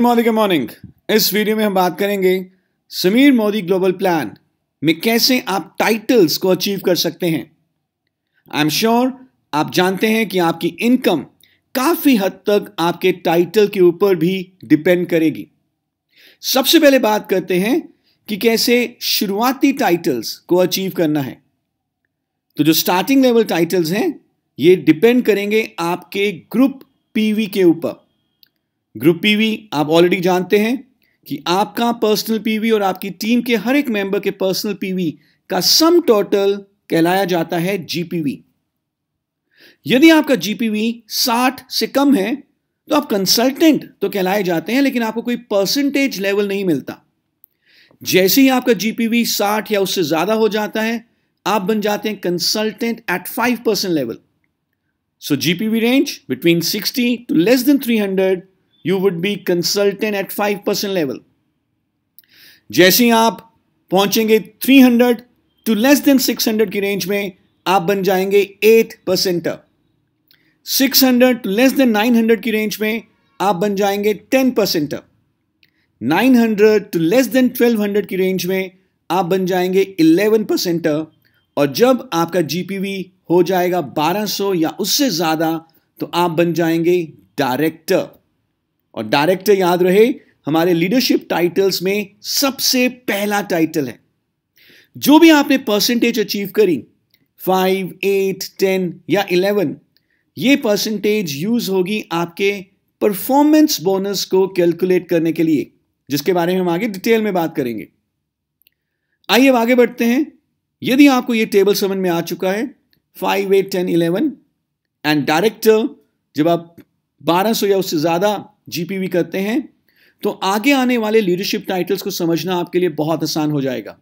Modi morning इस video में हम बात करेंगे समीर मोदी ग्लोबल प्लान में कैसे आप टाइटल्स को अचीव कर सकते हैं आई एम श्योर आप जानते हैं कि आपकी इनकम काफी हद तक आपके टाइटल के ऊपर भी डिपेंड करेगी सबसे पहले बात करते हैं कि कैसे शुरुआती टाइटल्स को अचीव करना है तो जो स्टार्टिंग लेवल टाइटल्स हैं ये डिपेंड करेंगे आपके ग्रुप पीवी के ऊपर ग्रुप पीवी आप ऑलरेडी जानते हैं कि आपका पर्सनल पीवी और आपकी टीम के हर एक मेंबर के पर्सनल पीवी का सम टोटल कहलाया जाता है जीपीवी यदि आपका जीपीवी 60 से कम है तो आप कंसल्टेंट तो कहलाए जाते हैं लेकिन आपको कोई परसेंटेज लेवल नहीं मिलता जैसे ही आपका जीपीवी 60 या उससे ज्यादा हो जाता है आप बन जाते हैं consultant at five percent level so GPV range between sixty to less than hundred you would be consultant at five percent level जैसे ही आप पहुंचेंगे three hundred to less than six hundred की रेंज में आप बन जाएंगे eight percent six hundred to less than nine hundred की रेंज में आप बन जाएंगे ten percent nine hundred to less than twelve hundred की रेंज में आप बन जाएंगे इलेवन परसेंट और जब आपका जीपीवी हो जाएगा बारह सौ या उससे ज्यादा तो आप बन जाएंगे डायरेक्टर और डायरेक्टर याद रहे हमारे लीडरशिप टाइटल्स में सबसे पहला टाइटल है जो भी आपने परसेंटेज अचीव करी फाइव एट टेन या इलेवन ये परसेंटेज यूज होगी आपके परफॉर्मेंस बोनस को कैलकुलेट करने के लिए जिसके बारे में हम आगे डिटेल में बात करेंगे आइए अब आगे बढ़ते हैं यदि आपको ये टेबल समझ में आ चुका है five eight ten eleven and director जब आप 1200 या उससे ज़्यादा जीपीवी करते हैं तो आगे आने वाले लीडरशिप टाइटल्स को समझना आपके लिए बहुत आसान हो जाएगा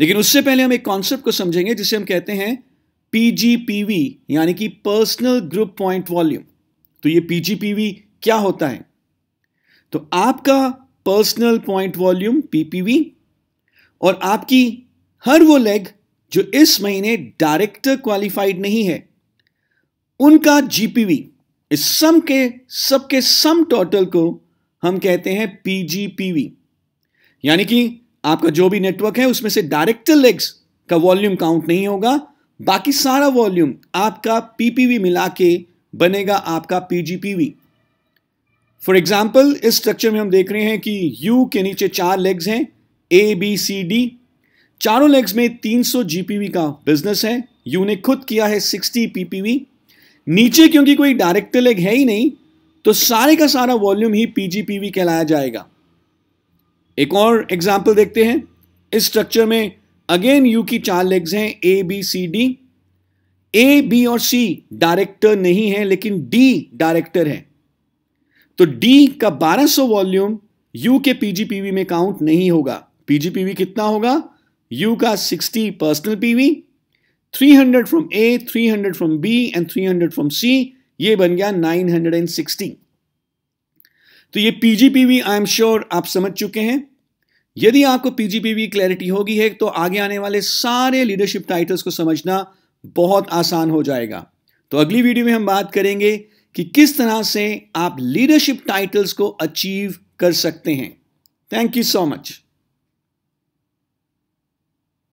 लेकिन उससे पहले हम एक कॉन्सेप्ट को समझेंगे जिसे हम कहते हैं पीजीपीवी यानी कि पर्सनल ग्रुप पॉइंट वॉल्यूम तो ये पीजीपीवी क्या होता है तो आपका पर्सनल पॉइंट वॉल्यूम पीपीवी और आपकी हर वो लेग जो इस महीने डायरेक्टर क्वालिफाइड नहीं है उनका जीपीवी इस सम के सबके सम टोटल को हम कहते हैं पीजीपीवी यानी कि आपका जो भी नेटवर्क है उसमें से डायरेक्टर लेग्स का वॉल्यूम काउंट नहीं होगा बाकी सारा वॉल्यूम आपका पीपीवी मिला के बनेगा आपका पीजीपीवी फॉर एग्जाम्पल इस स्ट्रक्चर में हम देख रहे हैं कि यू के नीचे चार लेग्स हैं ए बी सी डी चारों लेग्स में 300 जीपीवी का बिजनेस है यू ने खुद किया है 60 पीपीवी नीचे क्योंकि कोई डायरेक्ट लेग है ही नहीं तो सारे का सारा वॉल्यूम ही पीजीपीवी कहलाया जाएगा एक और एग्जाम्पल देखते हैं इस स्ट्रक्चर में अगेन यू की चार लेग्स हैं A B C D A B और सी डायरेक्टर नहीं है लेकिन डी डायरेक्टर है तो डी का 1200 वॉल्यूम यू के पीजीपीवी में काउंट नहीं होगा पीजीपीवी कितना होगा यू का 60 personal PV 300 from A, 300 from B and 300 from C ये बन गया 960 तो ये PGPV आई एम श्योर आप समझ चुके हैं यदि आपको PGPV क्लैरिटी होगी है तो आगे आने वाले सारे लीडरशिप टाइटल्स को समझना बहुत आसान हो जाएगा तो अगली वीडियो में हम बात करेंगे कि किस तरह से आप लीडरशिप टाइटल्स को अचीव कर सकते हैं थैंक यू सो मच